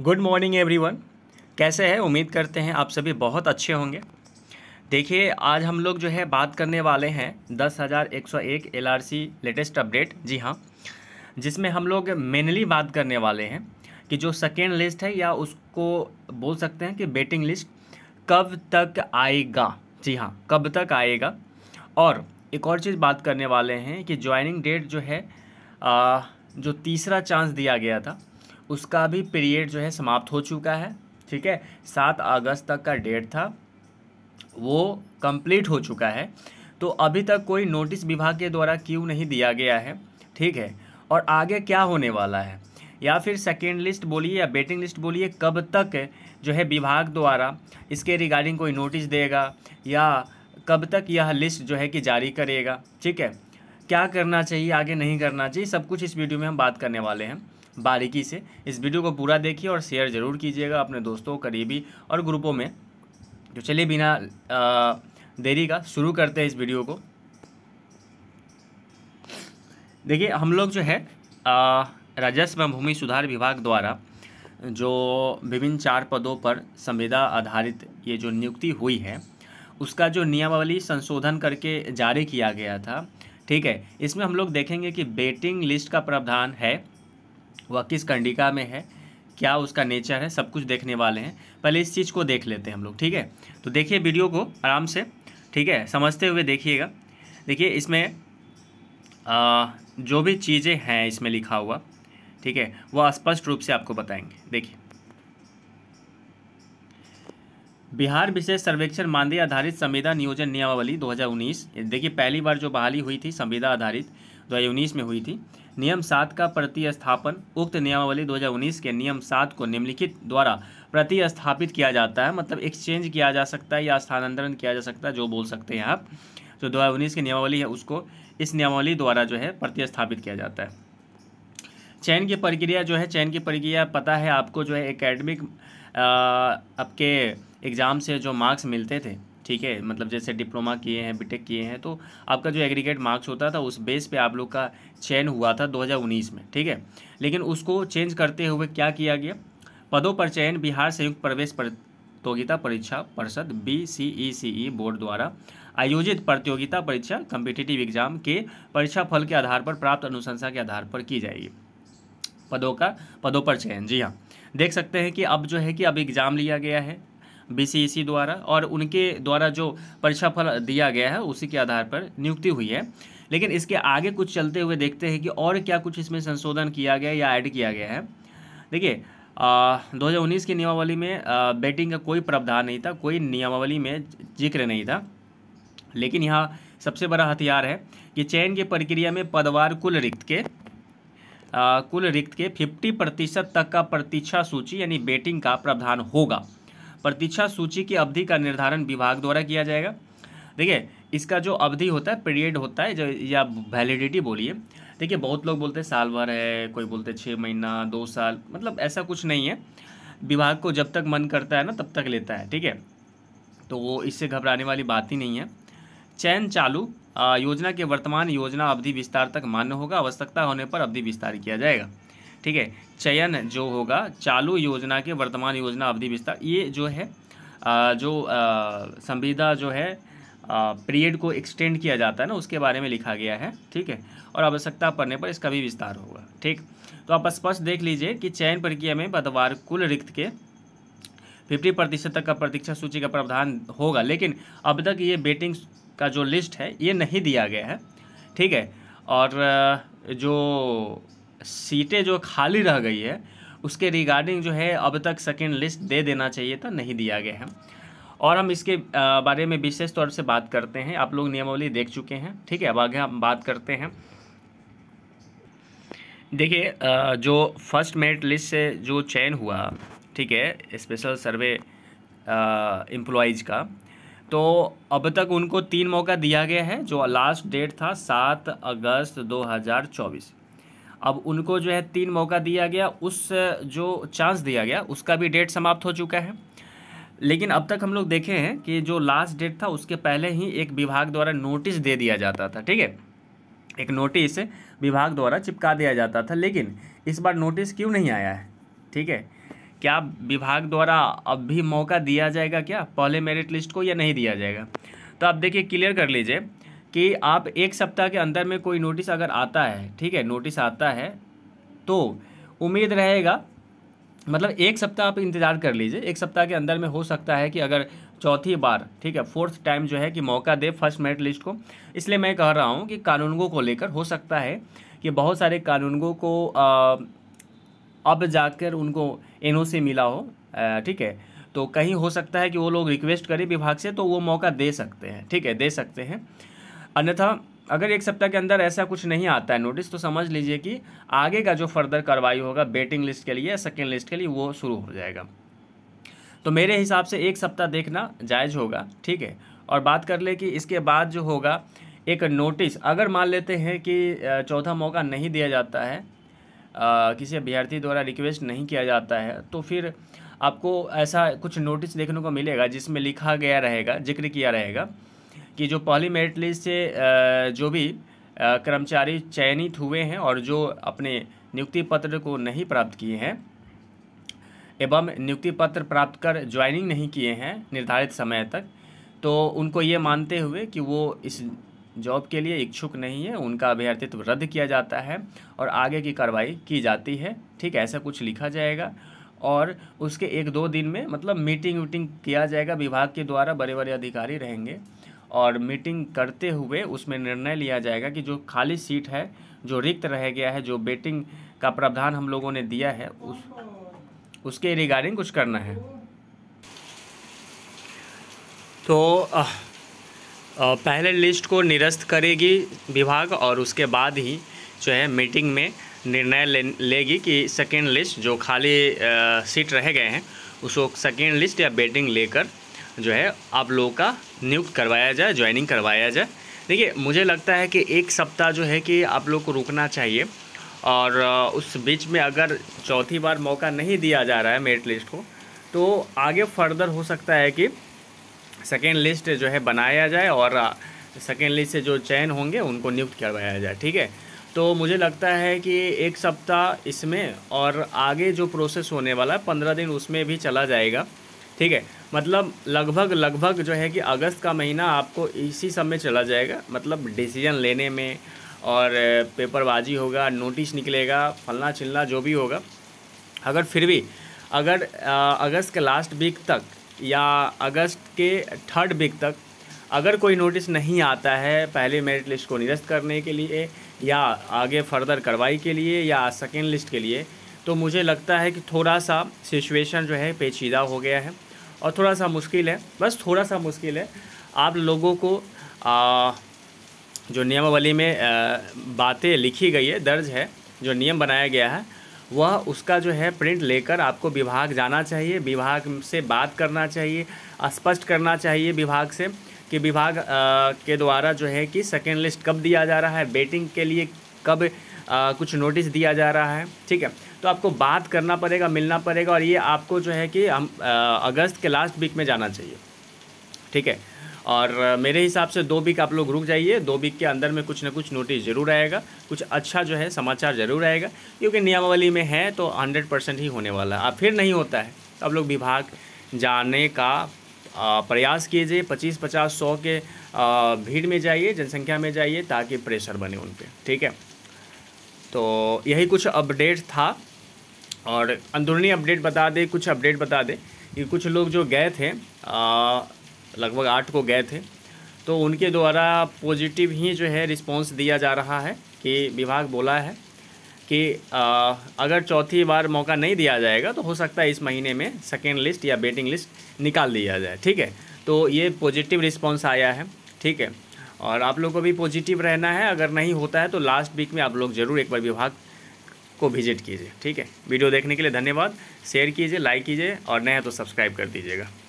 good morning everyone कैसे हैं उम्मीद करते हैं आप सभी बहुत अच्छे होंगे देखिए आज हम लोग जो है बात करने वाले हैं दस हज़ार एक सौ एक L R C latest update जी हाँ जिसमें हम लोग मेनली बात करने वाले हैं कि जो सेकेंड लिस्ट है या उसको बोल सकते हैं कि बेटिंग लिस्ट कब तक आएगा जी हाँ कब तक आएगा और एक और चीज़ बात करने वाले हैं कि ज्वाइनिंग डेट जो है आ, जो तीसरा चांस दिया गया था उसका भी पीरियड जो है समाप्त हो चुका है ठीक है सात अगस्त तक का डेट था वो कंप्लीट हो चुका है तो अभी तक कोई नोटिस विभाग के द्वारा क्यों नहीं दिया गया है ठीक है और आगे क्या होने वाला है या फिर सेकेंड लिस्ट बोलिए या बेटिंग लिस्ट बोलिए कब तक जो है विभाग द्वारा इसके रिगार्डिंग कोई नोटिस देगा या कब तक यह लिस्ट जो है कि जारी करेगा ठीक है क्या करना चाहिए आगे नहीं करना चाहिए सब कुछ इस वीडियो में हम बात करने वाले हैं बारीकी से इस वीडियो को पूरा देखिए और शेयर ज़रूर कीजिएगा अपने दोस्तों करीबी और ग्रुपों में तो चलिए बिना देरी का शुरू करते हैं इस वीडियो को देखिए हम लोग जो है राजस्व भूमि सुधार विभाग द्वारा जो विभिन्न चार पदों पर संविदा आधारित ये जो नियुक्ति हुई है उसका जो नियमावली संशोधन करके जारी किया गया था ठीक है इसमें हम लोग देखेंगे कि बेटिंग लिस्ट का प्रावधान है वह किस कंडिका में है क्या उसका नेचर है सब कुछ देखने वाले हैं पहले इस चीज़ को देख लेते हैं हम लोग ठीक है तो देखिए वीडियो को आराम से ठीक है समझते हुए देखिएगा देखिए इसमें आ, जो भी चीज़ें हैं इसमें लिखा हुआ ठीक है वह स्पष्ट रूप से आपको बताएंगे देखिए बिहार विशेष सर्वेक्षण मानदेय आधारित संविदा नियोजन नियमावली 2019 देखिए पहली बार जो बहाली हुई थी संविदा आधारित 2019 में हुई थी नियम सात का प्रतिस्थापन उक्त नियमावली 2019 के नियम सात को निम्नलिखित द्वारा प्रतिस्थापित किया जाता है मतलब एक्सचेंज किया जा सकता है या स्थानांतरण किया जा सकता है जो बोल सकते हैं आप जो दो हज़ार उन्नीस की नियमावली है उसको इस नियमावली द्वारा जो है प्रतिस्थापित किया जाता है चयन की प्रक्रिया जो है चयन की प्रक्रिया पता है आपको जो है एकेडमिक आपके एग्ज़ाम से जो मार्क्स मिलते थे ठीक है मतलब जैसे डिप्लोमा किए हैं बीटेक किए हैं तो आपका जो एग्रीगेट मार्क्स होता था उस बेस पे आप लोग का चयन हुआ था 2019 में ठीक है लेकिन उसको चेंज करते हुए क्या किया गया पदों पर चयन बिहार संयुक्त प्रवेश प्रतियोगिता परीक्षा परिषद B C E e C E e board द्वारा आयोजित प्रतियोगिता परीक्षा कम्पिटेटिव एग्जाम के परीक्षा फल के आधार पर प्राप्त अनुशंसा के आधार पर की जाएगी पदों का पदों पर चयन जी हाँ देख सकते हैं कि अब जो है कि अब एग्ज़ाम लिया गया है बी द्वारा और उनके द्वारा जो परीक्षाफल दिया गया है उसी के आधार पर नियुक्ति हुई है लेकिन इसके आगे कुछ चलते हुए देखते हैं कि और क्या कुछ इसमें संशोधन किया गया या ऐड किया गया है देखिए दो हज़ार उन्नीस की नियमावली में बैटिंग का कोई प्रावधान नहीं था कोई नियमावली में जिक्र नहीं था लेकिन यहाँ सबसे बड़ा हथियार है कि चयन की प्रक्रिया में पदवार कुल रिक्त के आ, कुल रिक्त के 50 प्रतिशत तक का प्रतीक्षा सूची यानी बेटिंग का प्रावधान होगा प्रतीक्षा सूची की अवधि का निर्धारण विभाग द्वारा किया जाएगा देखिए इसका जो अवधि होता है पीरियड होता है जो या वैलिडिटी बोलिए देखिए बहुत लोग बोलते हैं साल भर है कोई बोलते छः महीना दो साल मतलब ऐसा कुछ नहीं है विभाग को जब तक मन करता है ना तब तक लेता है ठीक है तो वो इससे घबराने वाली बात ही नहीं है चयन चालू योजना के वर्तमान योजना अवधि विस्तार तक मान्य होगा आवश्यकता होने पर अवधि विस्तार किया जाएगा ठीक है चयन जो होगा चालू योजना के वर्तमान योजना अवधि विस्तार ये जो है जो संविदा जो है पीरियड को एक्सटेंड किया जाता है ना उसके बारे में लिखा गया है ठीक है और आवश्यकता पड़ने पर इसका भी विस्तार होगा ठीक तो आप स्पष्ट देख लीजिए कि चयन प्रक्रिया में पदवार कुल रिक्त के फिफ्टी प्रतिशत तक का प्रतीक्षा सूची का प्रावधान होगा लेकिन अब तक ये बेटिंग का जो लिस्ट है ये नहीं दिया गया है ठीक है और जो सीटें जो खाली रह गई है उसके रिगार्डिंग जो है अब तक सेकेंड लिस्ट दे देना चाहिए था नहीं दिया गया है और हम इसके बारे में विशेष तौर से बात करते हैं आप लोग नियमावली देख चुके हैं ठीक है अब आगे हम बात करते हैं देखिए जो फर्स्ट मेरिट लिस्ट से जो चयन हुआ ठीक है स्पेशल सर्वे एम्प्लॉयज़ का तो अब तक उनको तीन मौका दिया गया है जो लास्ट डेट था सात अगस्त चौबीस अब उनको जो है तीन मौका दिया गया उस जो चांस दिया गया उसका भी डेट समाप्त हो चुका है लेकिन अब तक हम लोग देखे हैं कि जो लास्ट डेट था उसके पहले ही एक विभाग द्वारा नोटिस दे दिया जाता था ठीक है एक नोटिस विभाग द्वारा चिपका दिया जाता था लेकिन इस बार नोटिस क्यों नहीं आया है ठीक है क्या विभाग द्वारा अब भी मौका दिया जाएगा क्या पहले मेरिट लिस्ट को या नहीं दिया जाएगा तो आप देखिए क्लियर कर लीजिए कि आप एक सप्ताह के अंदर में कोई नोटिस अगर आता है ठीक है नोटिस आता है तो उम्मीद रहेगा मतलब एक सप्ताह आप इंतज़ार कर लीजिए एक सप्ताह के अंदर में हो सकता है कि अगर चौथी बार ठीक है फोर्थ टाइम जो है कि मौका दे फर्स्ट मेरिट लिस्ट को इसलिए मैं कह रहा हूँ कि कानूनगो को लेकर हो सकता है कि बहुत सारे कानूनगो को आ, अब जाकर उनको एन मिला हो ठीक है तो कहीं हो सकता है कि वो लोग रिक्वेस्ट करें विभाग से तो वो मौका दे सकते हैं ठीक है दे सकते हैं अन्यथा अगर एक सप्ताह के अंदर ऐसा कुछ नहीं आता है नोटिस तो समझ लीजिए कि आगे का जो फर्दर कार्रवाई होगा बेटिंग लिस्ट के लिए या सेकेंड लिस्ट के लिए वो शुरू हो जाएगा तो मेरे हिसाब से एक सप्ताह देखना जायज़ होगा ठीक है और बात कर ले कि इसके बाद जो होगा एक नोटिस अगर मान लेते हैं कि चौथा मौका नहीं दिया जाता है आ, किसी अभ्यर्थी द्वारा रिक्वेस्ट नहीं किया जाता है तो फिर आपको ऐसा कुछ नोटिस देखने को मिलेगा जिसमें लिखा गया रहेगा जिक्र किया रहेगा कि जो पहली मेरिट लिस्ट से जो भी कर्मचारी चयनित हुए हैं और जो अपने नियुक्ति पत्र को नहीं प्राप्त किए हैं एवं नियुक्ति पत्र प्राप्त कर ज्वाइनिंग नहीं किए हैं निर्धारित समय तक तो उनको ये मानते हुए कि वो इस जॉब के लिए इच्छुक नहीं है उनका अभ्यर्थित्व रद्द किया जाता है और आगे की कार्रवाई की जाती है ठीक ऐसा कुछ लिखा जाएगा और उसके एक दो दिन में मतलब मीटिंग वीटिंग किया जाएगा विभाग के द्वारा बड़े बड़े अधिकारी रहेंगे और मीटिंग करते हुए उसमें निर्णय लिया जाएगा कि जो खाली सीट है जो रिक्त रह गया है जो बेटिंग का प्रावधान हम लोगों ने दिया है उस उसके रिगार्डिंग कुछ करना है तो आ, आ, पहले लिस्ट को निरस्त करेगी विभाग और उसके बाद ही जो है मीटिंग में निर्णय ले, लेगी कि सेकेंड लिस्ट जो खाली आ, सीट रह गए हैं उसको सेकेंड लिस्ट या बेटिंग लेकर जो है आप लोगों का नियुक्त करवाया जाए ज्वाइनिंग करवाया जाए देखिए मुझे लगता है कि एक सप्ताह जो है कि आप लोग को रुकना चाहिए और उस बीच में अगर चौथी बार मौका नहीं दिया जा रहा है मेरिट लिस्ट को तो आगे फर्दर हो सकता है कि सेकेंड लिस्ट जो है बनाया जाए और सेकेंड लिस्ट से जो चयन होंगे उनको नियुक्त करवाया जाए ठीक है तो मुझे लगता है कि एक सप्ताह इसमें और आगे जो प्रोसेस होने वाला है पंद्रह दिन उसमें भी चला जाएगा ठीक है मतलब लगभग लगभग जो है कि अगस्त का महीना आपको इसी समय चला जाएगा मतलब डिसीजन लेने में और पेपरबाजी होगा नोटिस निकलेगा फलना चिल्ला जो भी होगा अगर फिर भी अगर अगस्त के लास्ट वीक तक या अगस्त के थर्ड वीक तक अगर कोई नोटिस नहीं आता है पहले मेरिट लिस्ट को निरस्त करने के लिए या आगे फर्दर कार्रवाई के लिए या सेकेंड लिस्ट के लिए तो मुझे लगता है कि थोड़ा सा सिचुएशन जो है पेचीदा हो गया है और थोड़ा सा मुश्किल है बस थोड़ा सा मुश्किल है आप लोगों को आ, जो नियमावली में बातें लिखी गई है दर्ज है जो नियम बनाया गया है वह उसका जो है प्रिंट लेकर आपको विभाग जाना चाहिए विभाग से बात करना चाहिए स्पष्ट करना चाहिए विभाग से कि विभाग के द्वारा जो है कि सेकेंड लिस्ट कब दिया जा रहा है बेटिंग के लिए कब आ, कुछ नोटिस दिया जा रहा है ठीक है तो आपको बात करना पड़ेगा मिलना पड़ेगा और ये आपको जो है कि हम अगस्त के लास्ट वीक में जाना चाहिए ठीक है और मेरे हिसाब से दो वीक आप लोग रुक जाइए दो वीक के अंदर में कुछ ना कुछ नोटिस जरूर आएगा कुछ अच्छा जो है समाचार जरूर आएगा क्योंकि नियमावली में है तो हंड्रेड परसेंट ही होने वाला है अब फिर नहीं होता है तो आप लोग विभाग जाने का प्रयास कीजिए पच्चीस पचास सौ के भीड़ में जाइए जनसंख्या में जाइए ताकि प्रेशर बने उन पर ठीक है तो यही कुछ अपडेट था और अंदरूनी अपडेट बता दें कुछ अपडेट बता दें कि कुछ लोग जो गए थे लगभग आठ को गए थे तो उनके द्वारा पॉजिटिव ही जो है रिस्पांस दिया जा रहा है कि विभाग बोला है कि आ, अगर चौथी बार मौका नहीं दिया जाएगा तो हो सकता है इस महीने में सेकेंड लिस्ट या बेटिंग लिस्ट निकाल दिया जाए ठीक है तो ये पॉजिटिव रिस्पॉन्स आया है ठीक है और आप लोग को भी पॉजिटिव रहना है अगर नहीं होता है तो लास्ट वीक में आप लोग ज़रूर एक बार विभाग को विजिट कीजिए ठीक है वीडियो देखने के लिए धन्यवाद शेयर कीजिए लाइक कीजिए और नए तो सब्सक्राइब कर दीजिएगा